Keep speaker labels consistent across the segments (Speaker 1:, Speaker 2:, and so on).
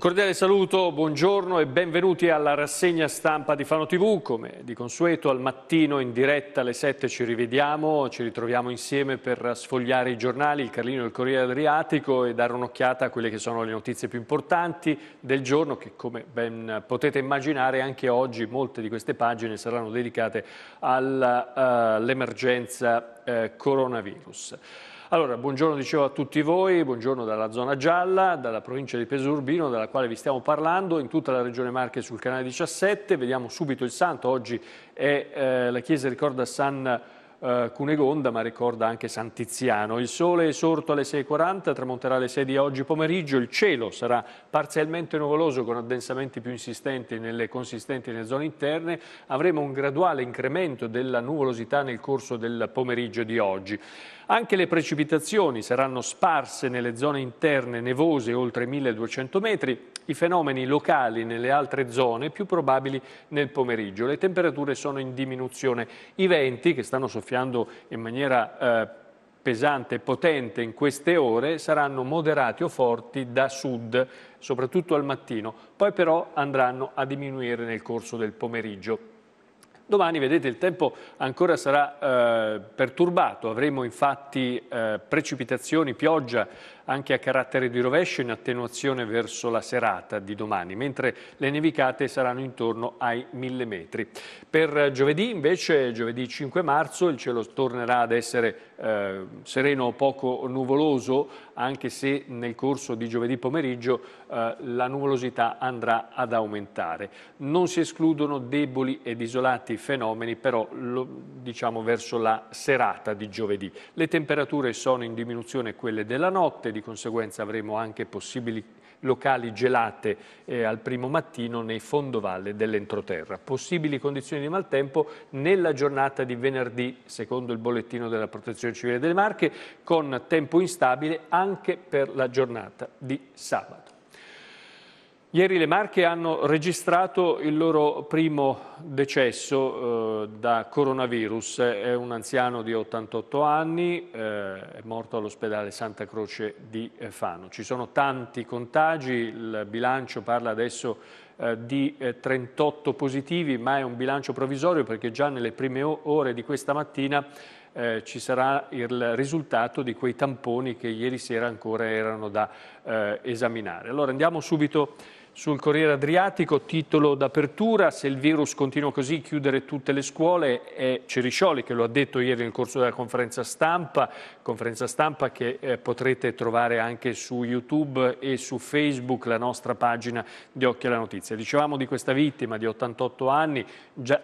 Speaker 1: Un cordiale saluto, buongiorno e benvenuti alla rassegna stampa di Fano TV. Come di consueto al mattino in diretta alle 7 ci rivediamo, ci ritroviamo insieme per sfogliare i giornali, il Carlino e il Corriere Adriatico e dare un'occhiata a quelle che sono le notizie più importanti del giorno che come ben potete immaginare anche oggi molte di queste pagine saranno dedicate eh, all'emergenza uh, uh, coronavirus. Allora, buongiorno dicevo a tutti voi, buongiorno dalla zona gialla, dalla provincia di Peso Urbino, dalla quale vi stiamo parlando, in tutta la regione Marche sul canale 17. Vediamo subito il santo, oggi è, eh, la chiesa ricorda San eh, Cunegonda, ma ricorda anche Santiziano. Il sole è sorto alle 6.40, tramonterà alle 6 di oggi pomeriggio, il cielo sarà parzialmente nuvoloso con addensamenti più insistenti nelle consistenti nelle zone interne, avremo un graduale incremento della nuvolosità nel corso del pomeriggio di oggi. Anche le precipitazioni saranno sparse nelle zone interne nevose oltre 1200 metri, i fenomeni locali nelle altre zone più probabili nel pomeriggio. Le temperature sono in diminuzione. I venti, che stanno soffrendo gonfiando in maniera eh, pesante e potente in queste ore saranno moderati o forti da sud, soprattutto al mattino, poi però andranno a diminuire nel corso del pomeriggio. Domani, vedete, il tempo ancora sarà eh, perturbato, avremo infatti eh, precipitazioni, pioggia, anche a carattere di rovescio in attenuazione verso la serata di domani, mentre le nevicate saranno intorno ai 1000 metri. Per giovedì invece, giovedì 5 marzo, il cielo tornerà ad essere eh, sereno o poco nuvoloso, anche se nel corso di giovedì pomeriggio eh, la nuvolosità andrà ad aumentare. Non si escludono deboli ed isolati fenomeni, però lo, diciamo verso la serata di giovedì. Le temperature sono in diminuzione quelle della notte, di conseguenza avremo anche possibili locali gelate eh, al primo mattino nei fondovalle dell'entroterra. Possibili condizioni di maltempo nella giornata di venerdì, secondo il bollettino della Protezione Civile delle Marche, con tempo instabile anche per la giornata di sabato. Ieri le Marche hanno registrato il loro primo decesso eh, da coronavirus. È un anziano di 88 anni, eh, è morto all'ospedale Santa Croce di eh, Fano. Ci sono tanti contagi, il bilancio parla adesso eh, di 38 eh, positivi, ma è un bilancio provvisorio perché già nelle prime ore di questa mattina eh, ci sarà il risultato di quei tamponi che ieri sera ancora erano da eh, esaminare. Allora andiamo subito sul Corriere Adriatico, titolo d'apertura, se il virus continua così chiudere tutte le scuole, è Ceriscioli che lo ha detto ieri nel corso della conferenza stampa, conferenza stampa che eh, potrete trovare anche su YouTube e su Facebook, la nostra pagina di Occhi alla Notizia. Dicevamo di questa vittima di 88 anni, già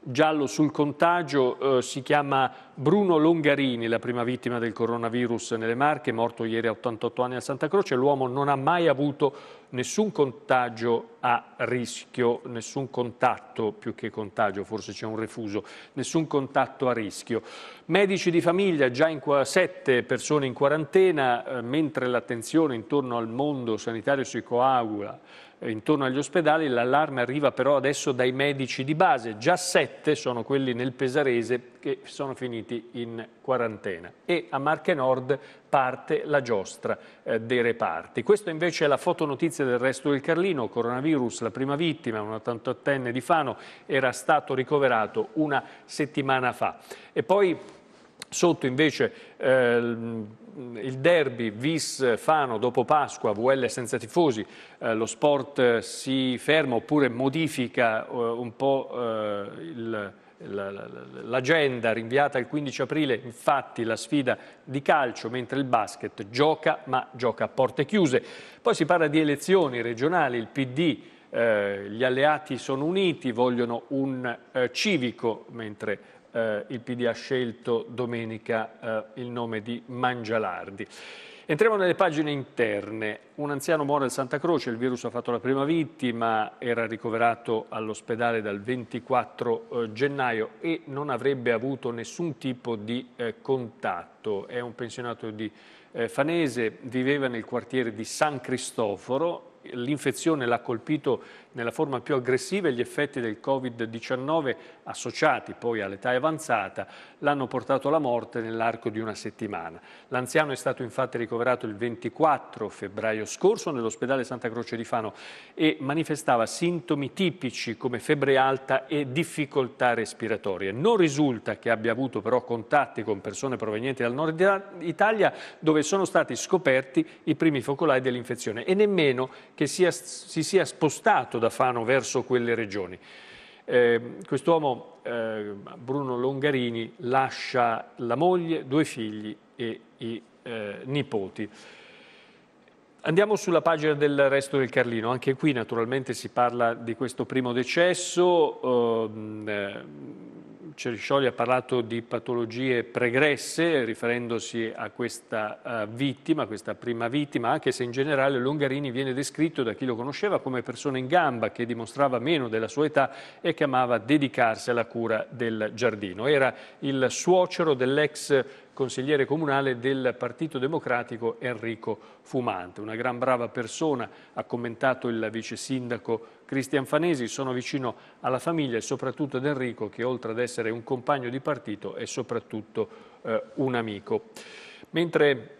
Speaker 1: giallo sul contagio eh, si chiama Bruno Longarini, la prima vittima del coronavirus nelle Marche, morto ieri a 88 anni a Santa Croce. L'uomo non ha mai avuto nessun contagio a rischio, nessun contatto più che contagio, forse c'è un refuso, nessun contatto a rischio. Medici di famiglia, già in sette persone in quarantena, eh, mentre l'attenzione intorno al mondo sanitario si coagula eh, intorno agli ospedali, l'allarme arriva però adesso dai medici di base, già sette sono quelli nel Pesarese che sono finiti in quarantena. E a Marche Nord parte la giostra eh, dei reparti. Questa invece è la fotonotizia del resto del Carlino, coronavirus, la prima vittima, un 88enne di Fano, era stato ricoverato una settimana fa. E poi sotto invece eh, il derby Vis Fano dopo Pasqua, VL senza tifosi, eh, lo sport si ferma oppure modifica eh, un po' eh, il L'agenda rinviata al 15 aprile, infatti, la sfida di calcio, mentre il basket gioca, ma gioca a porte chiuse. Poi si parla di elezioni regionali, il PD, eh, gli alleati sono uniti, vogliono un eh, civico, mentre eh, il PD ha scelto domenica eh, il nome di Mangialardi. Entriamo nelle pagine interne. Un anziano muore a Santa Croce, il virus ha fatto la prima vittima, era ricoverato all'ospedale dal 24 eh, gennaio e non avrebbe avuto nessun tipo di eh, contatto. È un pensionato di eh, Fanese, viveva nel quartiere di San Cristoforo, l'infezione l'ha colpito nella forma più aggressiva e gli effetti del Covid-19 associati poi all'età avanzata l'hanno portato alla morte nell'arco di una settimana. L'anziano è stato infatti ricoverato il 24 febbraio scorso nell'ospedale Santa Croce di Fano e manifestava sintomi tipici come febbre alta e difficoltà respiratorie. Non risulta che abbia avuto però contatti con persone provenienti dal nord Italia dove sono stati scoperti i primi focolai dell'infezione e nemmeno che sia, si sia spostato fatto da Fano verso quelle regioni. Eh, quest'uomo, eh, Bruno Longarini, lascia la moglie, due figli e i eh, nipoti. Andiamo sulla pagina del resto del Carlino, anche qui naturalmente si parla di questo primo decesso, ehm, eh, Ceriscioli ha parlato di patologie pregresse riferendosi a questa eh, vittima, questa prima vittima, anche se in generale Longarini viene descritto da chi lo conosceva come persona in gamba che dimostrava meno della sua età e che amava dedicarsi alla cura del giardino. Era il suocero dell'ex consigliere comunale del Partito Democratico Enrico Fumante. Una gran brava persona, ha commentato il vice sindaco Cristian Fanesi. Sono vicino alla famiglia e soprattutto ad Enrico che oltre ad essere un compagno di partito è soprattutto eh, un amico. Mentre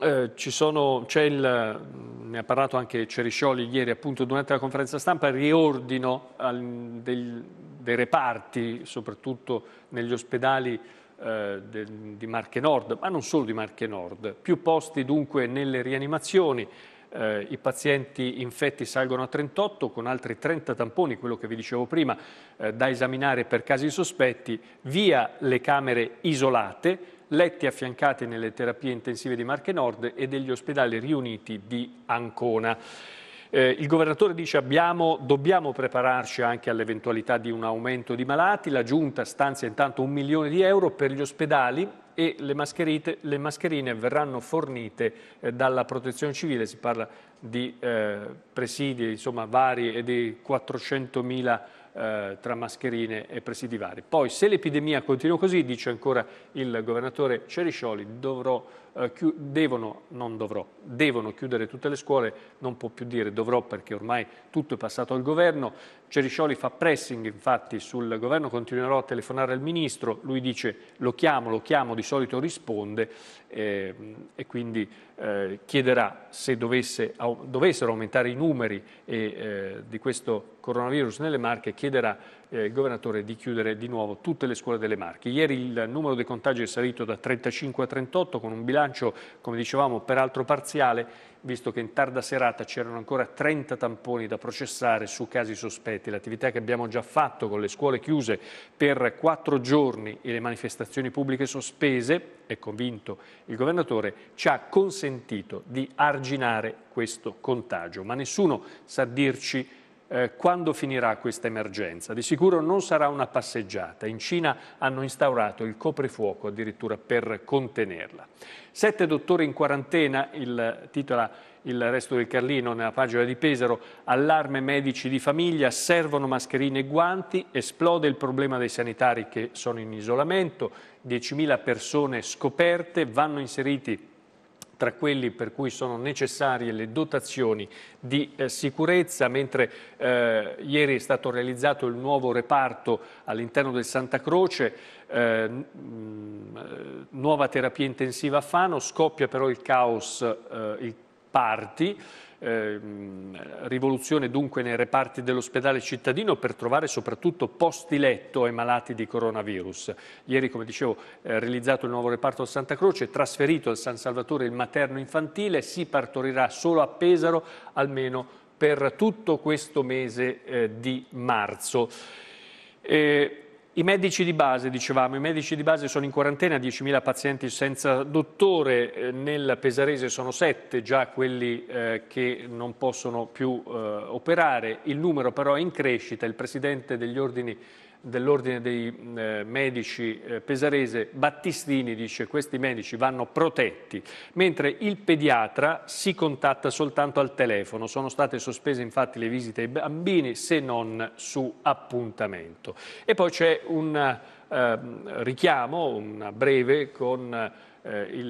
Speaker 1: eh, sono, il, ne ha parlato anche Ceriscioli ieri appunto durante la conferenza stampa, il riordino al, del, dei reparti, soprattutto negli ospedali eh, de, di Marche Nord, ma non solo di Marche Nord, più posti dunque nelle rianimazioni, eh, i pazienti infetti salgono a 38 con altri 30 tamponi, quello che vi dicevo prima, eh, da esaminare per casi sospetti, via le camere isolate, letti affiancati nelle terapie intensive di Marche Nord e degli ospedali riuniti di Ancona. Eh, il governatore dice abbiamo, dobbiamo prepararci anche all'eventualità di un aumento di malati, la giunta stanzia intanto un milione di euro per gli ospedali e le, le mascherine verranno fornite eh, dalla protezione civile, si parla di eh, presidi insomma, vari e di 400 mila eh, tra mascherine e presidi vari. Poi se l'epidemia continua così, dice ancora il governatore Ceriscioli, dovrò eh, chi, devono, non dovrò, devono chiudere tutte le scuole, non può più dire dovrò perché ormai tutto è passato al governo. Ceriscioli fa pressing infatti sul governo, continuerò a telefonare al ministro, lui dice lo chiamo, lo chiamo, di solito risponde eh, e quindi eh, chiederà se dovesse, dovessero aumentare i numeri eh, di questo coronavirus nelle Marche, chiederà eh, il governatore di chiudere di nuovo tutte le scuole delle Marche. Ieri il numero dei contagi è salito da 35 a 38 con un bilancio, come dicevamo, peraltro parziale, visto che in tarda serata c'erano ancora 30 tamponi da processare su casi sospetti. L'attività che abbiamo già fatto con le scuole chiuse per quattro giorni e le manifestazioni pubbliche sospese, è convinto il governatore, ci ha consentito di arginare questo contagio. Ma nessuno sa dirci eh, quando finirà questa emergenza. Di sicuro non sarà una passeggiata. In Cina hanno instaurato il coprifuoco addirittura per contenerla. Sette dottori in quarantena, il titola il resto del Carlino nella pagina di Pesaro, allarme medici di famiglia, servono mascherine e guanti, esplode il problema dei sanitari che sono in isolamento, 10.000 persone scoperte, vanno inseriti tra quelli per cui sono necessarie le dotazioni di eh, sicurezza, mentre eh, ieri è stato realizzato il nuovo reparto all'interno del Santa Croce, eh, mh, mm, nuova terapia intensiva a Fano, scoppia però il caos, eh, i parti, Ehm, rivoluzione dunque nei reparti dell'ospedale cittadino per trovare soprattutto posti letto ai malati di coronavirus. Ieri, come dicevo, è eh, realizzato il nuovo reparto a Santa Croce, trasferito al San Salvatore il materno infantile, si partorirà solo a Pesaro almeno per tutto questo mese eh, di marzo. E eh, i medici di base, dicevamo, i medici di base sono in quarantena, 10.000 pazienti senza dottore, eh, nel Pesarese sono 7 già quelli eh, che non possono più eh, operare, il numero però è in crescita, il Presidente degli Ordini dell'Ordine dei eh, Medici eh, Pesarese, Battistini, dice che questi medici vanno protetti, mentre il pediatra si contatta soltanto al telefono. Sono state sospese infatti le visite ai bambini se non su appuntamento. E poi c'è un eh, richiamo, una breve, con eh, eh,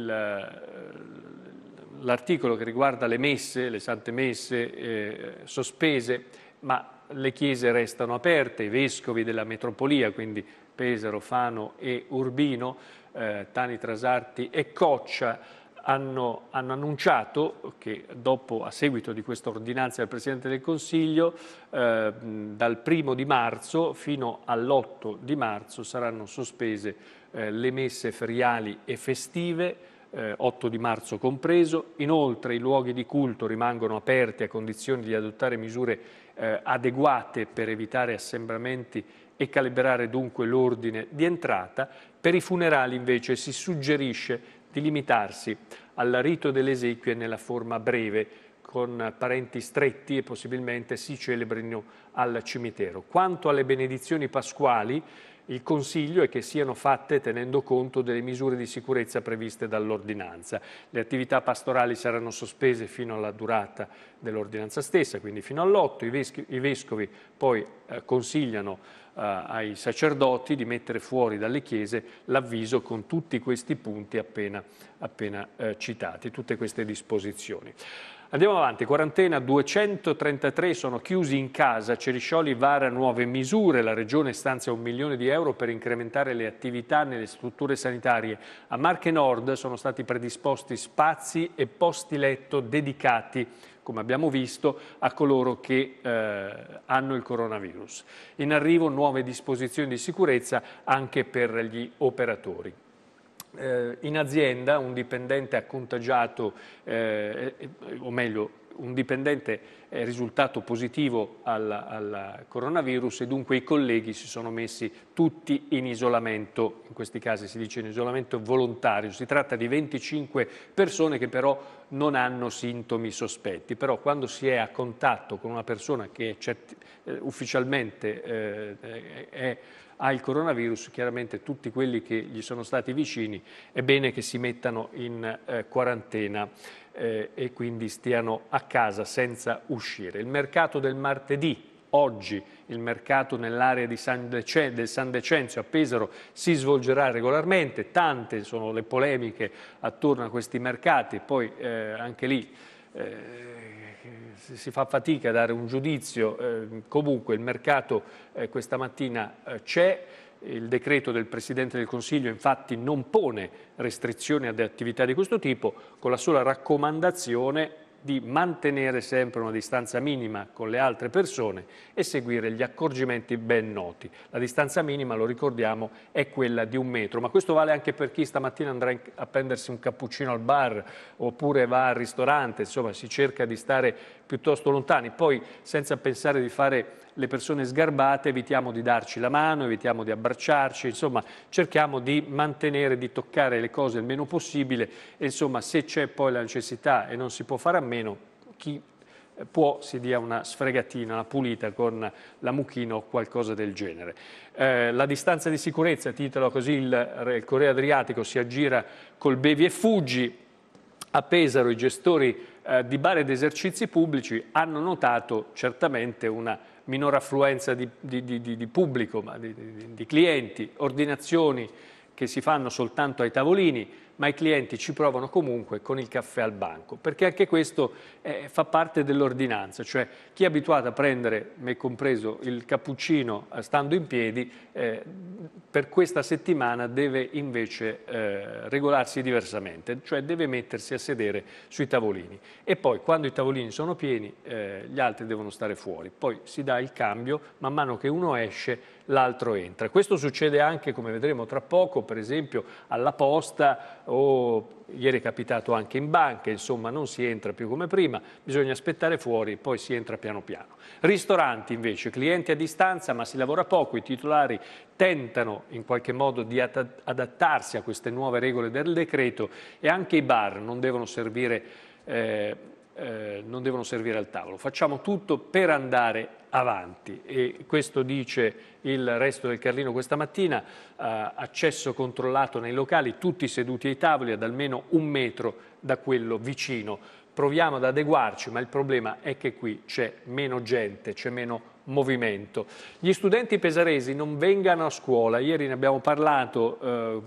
Speaker 1: l'articolo che riguarda le messe, le sante messe eh, sospese, ma le chiese restano aperte, i vescovi della metropolia, quindi Pesaro, Fano e Urbino, eh, Tani Trasarti e Coccia, hanno, hanno, annunciato che dopo, a seguito di questa ordinanza del Presidente del Consiglio, eh, dal primo di marzo fino all'8 di marzo saranno sospese eh, le messe feriali e festive, eh, 8 di marzo compreso. Inoltre i luoghi di culto rimangono aperti a condizione di adottare misure eh, adeguate per evitare assembramenti e calibrare dunque l'ordine di entrata, per i funerali invece si suggerisce di limitarsi al rito delle esequie nella forma breve, con parenti stretti e possibilmente si celebrino al cimitero. Quanto alle benedizioni pasquali, il consiglio è che siano fatte tenendo conto delle misure di sicurezza previste dall'ordinanza. Le attività pastorali saranno sospese fino alla durata dell'ordinanza stessa, quindi fino all'8. I, vescovi poi eh, consigliano eh, ai sacerdoti di mettere fuori dalle chiese l'avviso con tutti questi punti appena, appena eh, citati, tutte queste disposizioni. Andiamo avanti, quarantena, 233 sono chiusi in casa, Ceriscioli vara nuove misure, la Regione stanzia un milione di euro per incrementare le attività nelle strutture sanitarie. A Marche Nord sono stati predisposti spazi e posti letto dedicati come abbiamo visto, a coloro che eh, hanno il coronavirus. In arrivo nuove disposizioni di sicurezza anche per gli operatori. Eh, in azienda un dipendente ha contagiato, eh, eh o meglio un dipendente è risultato positivo al, coronavirus e dunque i colleghi si sono messi tutti in isolamento, in questi casi si dice in isolamento volontario, si tratta di 25 persone che però non hanno sintomi sospetti, però quando si è a contatto con una persona che eh, ufficialmente eh, è ha il coronavirus, chiaramente tutti quelli che gli sono stati vicini è bene che si mettano in eh, quarantena eh, e quindi stiano a casa senza uscire. Il mercato del martedì, oggi, il mercato nell'area San del San Decenzio a Pesaro si svolgerà regolarmente, tante sono le polemiche attorno a questi mercati, poi eh, anche lì... Eh, si fa fatica a dare un giudizio, eh, comunque il mercato eh, questa mattina eh, c'è, il decreto del Presidente del Consiglio infatti non pone restrizioni ad attività di questo tipo, con la sola raccomandazione di mantenere sempre una distanza minima con le altre persone e seguire gli accorgimenti ben noti. La distanza minima, lo ricordiamo, è quella di un metro, ma questo vale anche per chi stamattina andrà a prendersi un cappuccino al bar oppure va al ristorante, insomma si cerca di stare piuttosto lontani, poi senza pensare di fare le persone sgarbate evitiamo di darci la mano, evitiamo di abbracciarci, insomma cerchiamo di mantenere, di toccare le cose il meno possibile e insomma se c'è poi la necessità e non si può fare a meno, chi eh, può si dia una sfregatina, una pulita con la mucchina o qualcosa del genere. Eh, la distanza di sicurezza, titolo così il, il Corriere Adriatico, si aggira col bevi e fuggi. A Pesaro i gestori eh, di bar ed esercizi pubblici hanno notato certamente una minore affluenza di, di, di, di pubblico, ma di clienti, ordinazioni che si fanno soltanto ai tavolini, ma i clienti ci provano comunque con il caffè al banco, perché anche questo eh, fa parte dell'ordinanza, cioè chi è abituato a prendere, me compreso, il cappuccino eh, stando in piedi, eh, per questa settimana deve invece eh, regolarsi diversamente, cioè deve mettersi a sedere sui tavolini. E poi quando i tavolini sono pieni, eh, gli altri devono stare fuori, poi si dà il cambio, man mano che uno esce l'altro entra. Questo succede anche, come vedremo tra poco, per esempio alla posta o ieri è capitato anche in banca, insomma non si entra più come prima, bisogna aspettare fuori, poi si entra piano piano. Ristoranti invece, clienti a distanza ma si lavora poco, i titolari tentano in qualche modo di adattarsi a queste nuove regole del decreto e anche i bar non devono servire eh, eh, non devono servire al tavolo. Facciamo tutto per andare avanti e questo dice il resto del Carlino questa mattina, eh, accesso controllato nei locali, tutti seduti ai tavoli ad almeno un metro da quello vicino. Proviamo ad adeguarci, ma il problema è che qui c'è meno gente, c'è meno movimento. Gli studenti pesaresi non vengano a scuola, ieri ne abbiamo parlato, eh,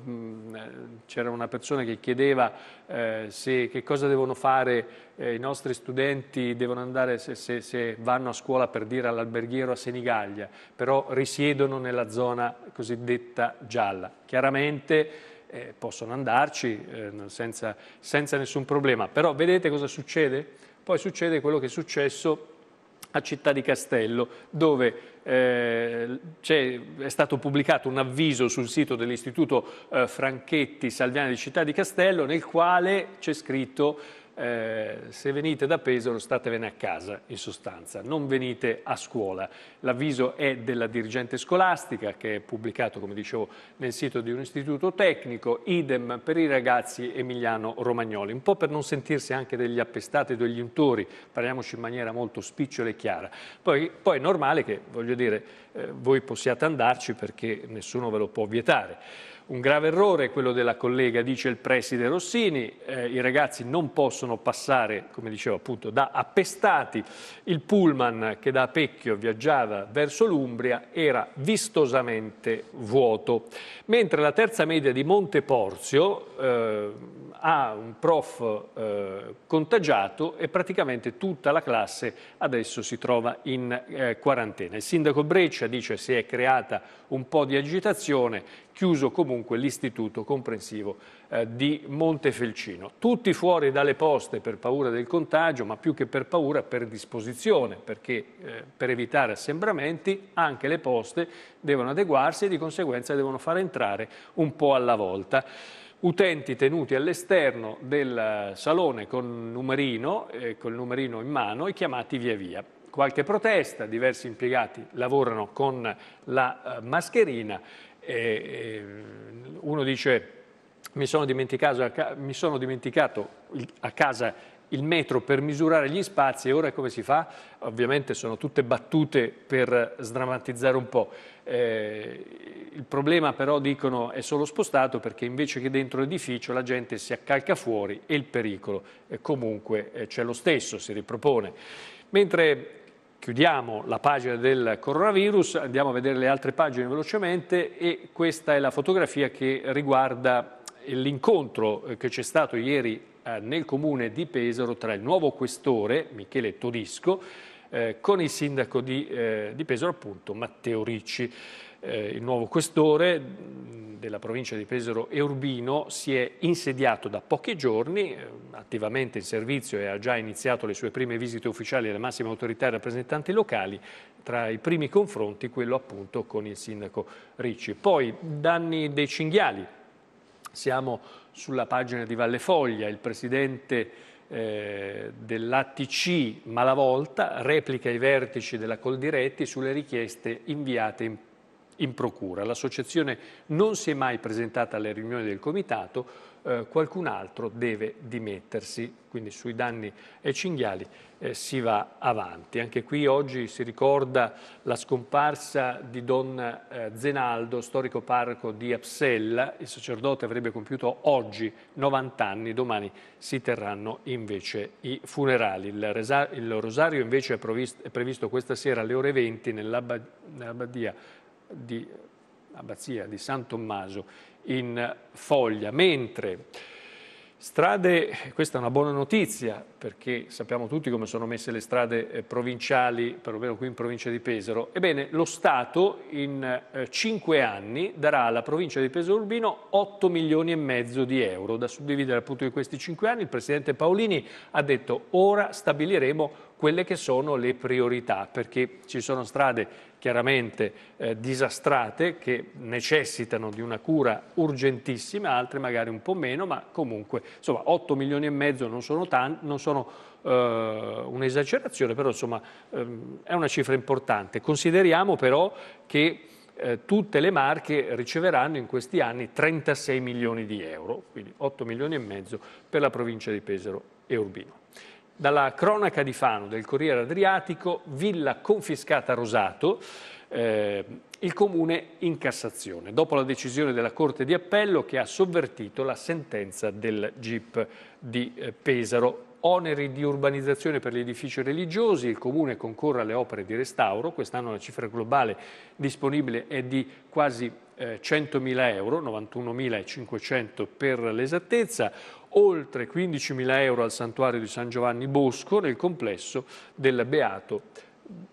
Speaker 1: c'era una persona che chiedeva eh, se, che cosa devono fare eh, i nostri studenti, devono andare se, se, se vanno a scuola per dire all'alberghiero a Senigallia, però risiedono nella zona cosiddetta gialla. Chiaramente eh, possono andarci eh, senza, senza nessun problema. Però vedete cosa succede? Poi succede quello che è successo a Città di Castello, dove eh, è, è stato pubblicato un avviso sul sito dell'Istituto eh, Franchetti Salviani di Città di Castello, nel quale c'è scritto eh, se venite da Pesaro statevene a casa in sostanza, non venite a scuola. L'avviso è della dirigente scolastica che è pubblicato, come dicevo, nel sito di un istituto tecnico, idem per i ragazzi emiliano-romagnoli, un po' per non sentirsi anche degli appestati o degli untori, parliamoci in maniera molto spicciola e chiara. Poi, poi è normale che, voglio dire, eh, voi possiate andarci perché nessuno ve lo può vietare. Un grave errore quello della collega, dice il preside Rossini, eh, i ragazzi non possono passare, come dicevo appunto, da appestati. Il pullman che da Pecchio viaggiava verso l'Umbria era vistosamente vuoto. Mentre la terza media di Monteporzio eh, ha un prof eh, contagiato e praticamente tutta la classe adesso si trova in eh, quarantena. Il sindaco Breccia dice si è creata un po' di agitazione, chiuso comunque comunque l'istituto comprensivo eh, di Montefelcino. Tutti fuori dalle poste per paura del contagio, ma più che per paura per disposizione, perché eh, per evitare assembramenti anche le poste devono adeguarsi e di conseguenza devono far entrare un po' alla volta utenti tenuti all'esterno del eh, salone con numerino, eh, col numerino in mano e chiamati via via. Qualche protesta, diversi impiegati lavorano con la eh, mascherina eh, uno dice mi sono, mi sono dimenticato a casa il metro per misurare gli spazi e ora come si fa? Ovviamente sono tutte battute per sdrammatizzare un po'. Eh, il problema però, dicono, è solo spostato perché invece che dentro l'edificio la gente si accalca fuori e il pericolo eh, comunque eh, c'è lo stesso, si ripropone. Mentre Chiudiamo la pagina del coronavirus, andiamo a vedere le altre pagine velocemente e questa è la fotografia che riguarda l'incontro eh, che c'è stato ieri eh, nel comune di Pesaro tra il nuovo questore Michele Todisco eh, con il sindaco di, Pesaro appunto Matteo Ricci eh, il nuovo questore mm, della provincia di Pesaro e Urbino si è insediato da pochi giorni, eh, attivamente in servizio e ha già iniziato le sue prime visite ufficiali alle massime autorità e rappresentanti locali, tra i primi confronti quello appunto con il sindaco Ricci. Poi danni dei cinghiali, siamo sulla pagina di Valle Foglia, il presidente eh, dell'ATC Malavolta replica i vertici della Coldiretti sulle richieste inviate in in procura. L'associazione non si è mai presentata alle riunioni del comitato, eh, qualcun altro deve dimettersi, quindi sui danni ai cinghiali eh, si va avanti. Anche qui oggi si ricorda la scomparsa di Don eh, Zenaldo, storico parroco di Apsella, il sacerdote avrebbe compiuto oggi 90 anni, domani si terranno invece i funerali. Il, resa- il rosario invece è, provist- è previsto questa sera alle ore 20 nell'abbadia di Abbazia di San Tommaso in foglia, mentre strade, questa è una buona notizia perché sappiamo tutti come sono messe le strade eh, provinciali, perlomeno qui in provincia di Pesaro, ebbene lo Stato in eh, cinque anni darà alla provincia di Pesaro Urbino 8 milioni e mezzo di euro da suddividere appunto in questi cinque anni. Il Presidente Paolini ha detto ora stabiliremo quelle che sono le priorità perché ci sono strade chiaramente eh, disastrate che necessitano di una cura urgentissima, altre magari un po' meno, ma comunque insomma 8 milioni e mezzo non sono, tanti, non sono eh, un'esagerazione, però insomma ehm, è una cifra importante. Consideriamo però che eh, tutte le marche riceveranno in questi anni 36 milioni di euro, quindi 8 milioni e mezzo per la provincia di Pesaro e Urbino. Dalla cronaca di Fano del Corriere Adriatico, villa confiscata a Rosato, eh, il Comune in Cassazione, dopo la decisione della Corte di Appello che ha sovvertito la sentenza del GIP di eh, Pesaro. Oneri di urbanizzazione per gli edifici religiosi, il Comune concorre alle opere di restauro, quest'anno la cifra globale disponibile è di quasi 100.000 eh, euro, 91.500 per l'esattezza, oltre 15.000 euro al santuario di San Giovanni Bosco nel complesso del Beato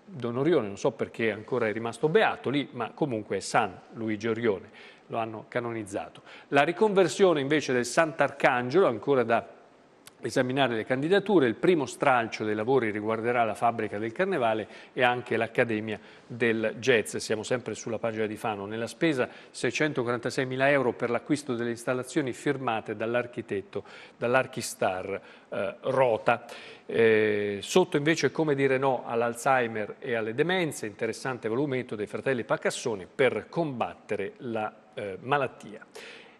Speaker 1: Don Orione, non so perché ancora è rimasto beato lì, ma comunque è San Luigi Orione, lo hanno canonizzato. La riconversione invece del Sant'Arcangelo, ancora da esaminare le candidature. Il primo stralcio dei lavori riguarderà la fabbrica del Carnevale e anche l'Accademia del Jazz. Siamo sempre sulla pagina di Fano. Nella spesa 646 mila euro per l'acquisto delle installazioni firmate dall'architetto, dall'archistar eh, Rota. Eh, sotto invece come dire no all'Alzheimer e alle demenze, interessante volumetto dei fratelli Pacassoni per combattere la eh, malattia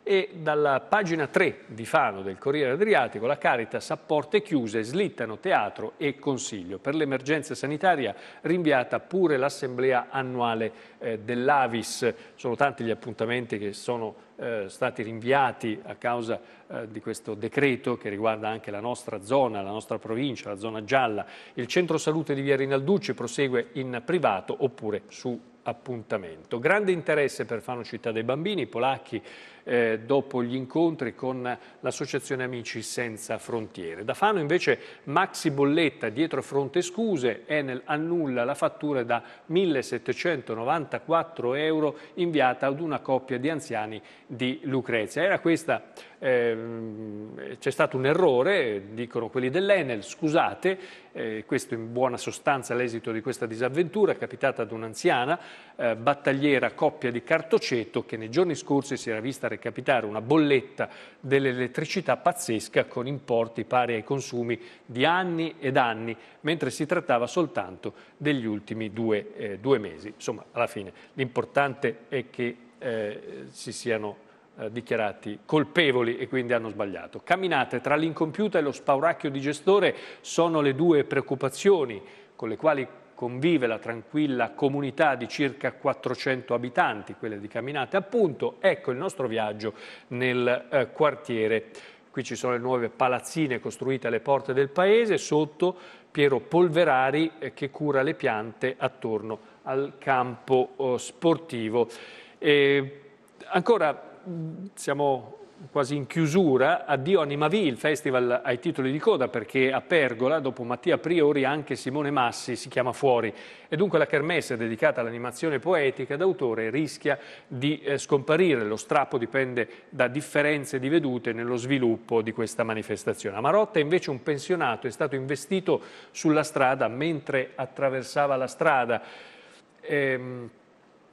Speaker 1: e dalla pagina 3 di Fano del Corriere Adriatico la Caritas a porte chiuse slittano teatro e consiglio. Per l'emergenza sanitaria rinviata pure l'assemblea annuale eh, dell'Avis. Sono tanti gli appuntamenti che sono eh, stati rinviati a causa eh, di questo decreto che riguarda anche la nostra zona, la nostra provincia, la zona gialla. Il centro salute di Via Rinalducci prosegue in privato oppure su appuntamento. Grande interesse per Fano Città dei Bambini, i polacchi eh, dopo gli incontri con l'associazione Amici Senza Frontiere. Da Fano invece maxi bolletta dietro fronte scuse, Enel annulla la fattura da 1.794 euro inviata ad una coppia di anziani di Lucrezia. Era questa, ehm, c'è stato un errore, dicono quelli dell'Enel, scusate, eh, questo in buona sostanza l'esito di questa disavventura capitata ad un'anziana eh, battagliera coppia di cartoceto che nei giorni scorsi si era vista capitare una bolletta dell'elettricità pazzesca con importi pari ai consumi di anni ed anni, mentre si trattava soltanto degli ultimi due, eh, due mesi. Insomma, alla fine l'importante è che eh, si siano eh, dichiarati colpevoli e quindi hanno sbagliato. Camminate tra l'incompiuta e lo spauracchio di gestore sono le due preoccupazioni con le quali convive la tranquilla comunità di circa 400 abitanti, quelle di Caminate appunto, ecco il nostro viaggio nel eh, quartiere. Qui ci sono le nuove palazzine costruite alle porte del paese, sotto Piero Polverari eh, che cura le piante attorno al campo eh, sportivo. E ancora mm, siamo quasi in chiusura, addio Anima Nimavì, il festival ai titoli di coda, perché a Pergola, dopo Mattia Priori, anche Simone Massi si chiama fuori. E dunque la kermesse dedicata all'animazione poetica d'autore rischia di eh, scomparire. Lo strappo dipende da differenze di vedute nello sviluppo di questa manifestazione. A Marotta invece un pensionato è stato investito sulla strada mentre attraversava la strada. Ehm,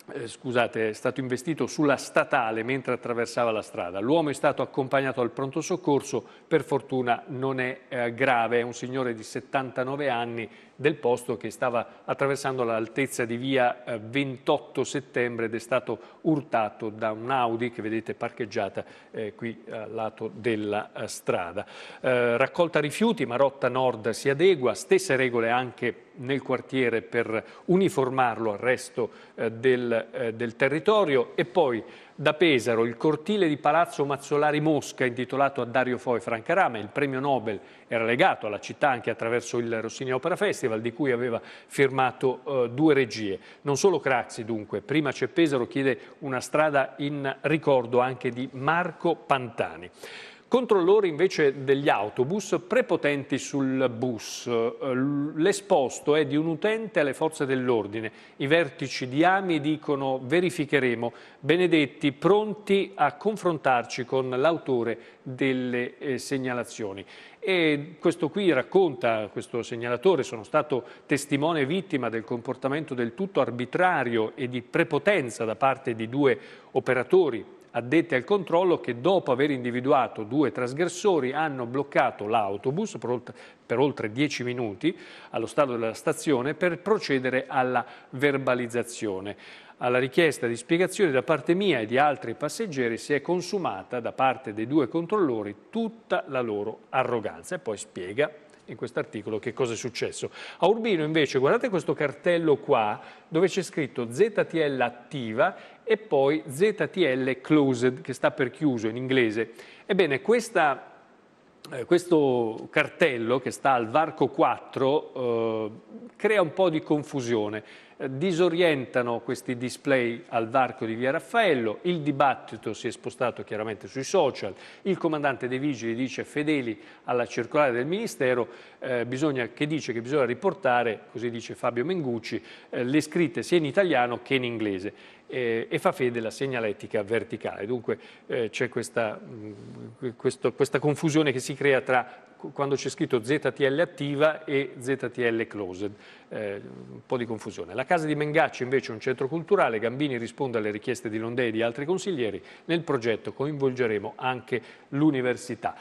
Speaker 1: eh, scusate, è stato investito sulla statale mentre attraversava la strada. L'uomo è stato accompagnato al pronto soccorso, per fortuna non è eh, grave, è un signore di 79 anni del posto che stava attraversando l'altezza di via 28 eh, settembre ed è stato urtato da un'Audi che vedete parcheggiata eh, qui eh, al lato della eh, strada. Eh, raccolta rifiuti, Marotta Nord si adegua, stesse regole anche nel quartiere per uniformarlo al resto eh, del, del territorio e poi da Pesaro, il cortile di Palazzo Mazzolari Mosca, intitolato a Dario Fo e Franca Rame, il premio Nobel era legato alla città anche attraverso il Rossini Opera Festival, di cui aveva firmato eh, due regie. Non solo Craxi, dunque, prima c'è Pesaro, chiede una strada in ricordo anche di Marco Pantani. Controllori invece degli autobus prepotenti sul bus. Eh, l'esposto è di un utente alle forze dell'ordine. I vertici di Ami dicono verificheremo. Benedetti pronti a confrontarci con l'autore delle eh, segnalazioni. E questo qui racconta, questo segnalatore, sono stato testimone e vittima del comportamento del tutto arbitrario e di prepotenza da parte di due operatori addetti al controllo che dopo aver individuato due trasgressori hanno bloccato l'autobus per oltre dieci minuti allo stato della stazione per procedere alla verbalizzazione. Alla richiesta di spiegazioni da parte mia e di altri passeggeri si è consumata da parte dei due controllori tutta la loro arroganza e poi spiega in questo articolo che cosa è successo. A Urbino invece guardate questo cartello qua dove c'è scritto ZTL attiva e poi ZTL closed che sta per chiuso in inglese. Ebbene questa eh, questo cartello che sta al varco 4 eh, crea un po' di confusione, eh, disorientano questi display al varco di Via Raffaello, il dibattito si è spostato chiaramente sui social, il comandante dei vigili dice fedeli alla circolare del Ministero eh, bisogna, che dice che bisogna riportare, così dice Fabio Mengucci, eh, le scritte sia in italiano che in inglese eh, e fa fede alla segnaletica verticale. Dunque eh, c'è questa, mm, questo, questa confusione che si crea tra quando c'è scritto ZTL attiva e ZTL closed, eh, un po' di confusione. La casa di Mengacci invece è un centro culturale, Gambini risponde alle richieste di Londè e di altri consiglieri, nel progetto coinvolgeremo anche l'università.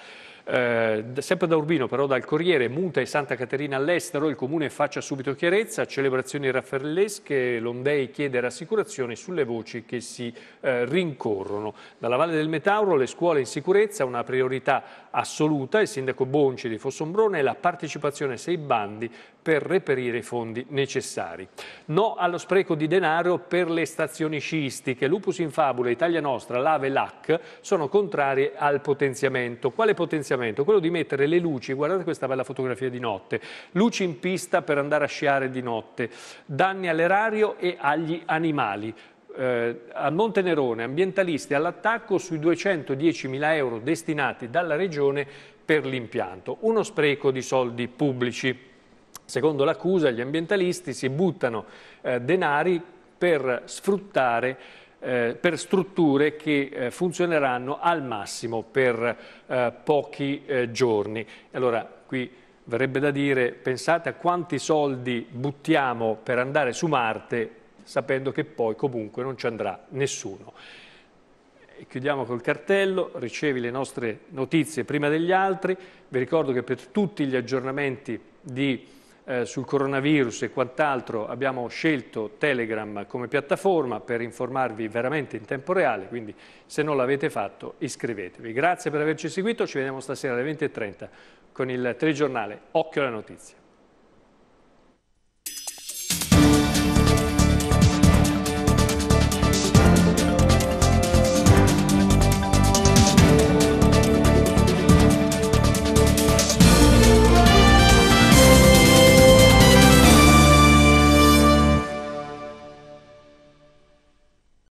Speaker 1: Eh, sempre da Urbino, però dal Corriere, Muta e Santa Caterina all'estero, il Comune faccia subito chiarezza, celebrazioni raffarellesche, Londei chiede rassicurazioni sulle voci che si eh, rincorrono. Dalla Valle del Metauro le scuole in sicurezza, una priorità assoluta, il sindaco Bonci di Fossombrone e la partecipazione a sei bandi per reperire i fondi necessari. No allo spreco di denaro per le stazioni sciistiche. Lupus in Fabula, Italia Nostra, Lave e LAC sono contrarie al potenziamento. Quale potenziamento? tracciamento, quello di mettere le luci, guardate questa bella fotografia di notte, luci in pista per andare a sciare di notte, danni all'erario e agli animali. Eh, a Montenerone ambientalisti all'attacco sui 210 mila euro destinati dalla Regione per l'impianto, uno spreco di soldi pubblici. Secondo l'accusa gli ambientalisti si buttano eh, denari per sfruttare eh, per strutture che eh, funzioneranno al massimo per eh, pochi eh, giorni. Allora, qui verrebbe da dire, pensate a quanti soldi buttiamo per andare su Marte sapendo che poi comunque non ci andrà nessuno. E chiudiamo col cartello, ricevi le nostre notizie prima degli altri, vi ricordo che per tutti gli aggiornamenti di eh, sul coronavirus e quant'altro abbiamo scelto Telegram come piattaforma per informarvi veramente in tempo reale, quindi se non l'avete fatto iscrivetevi. Grazie per averci seguito, ci vediamo stasera alle 20.30 con il telegiornale Occhio alla notizia.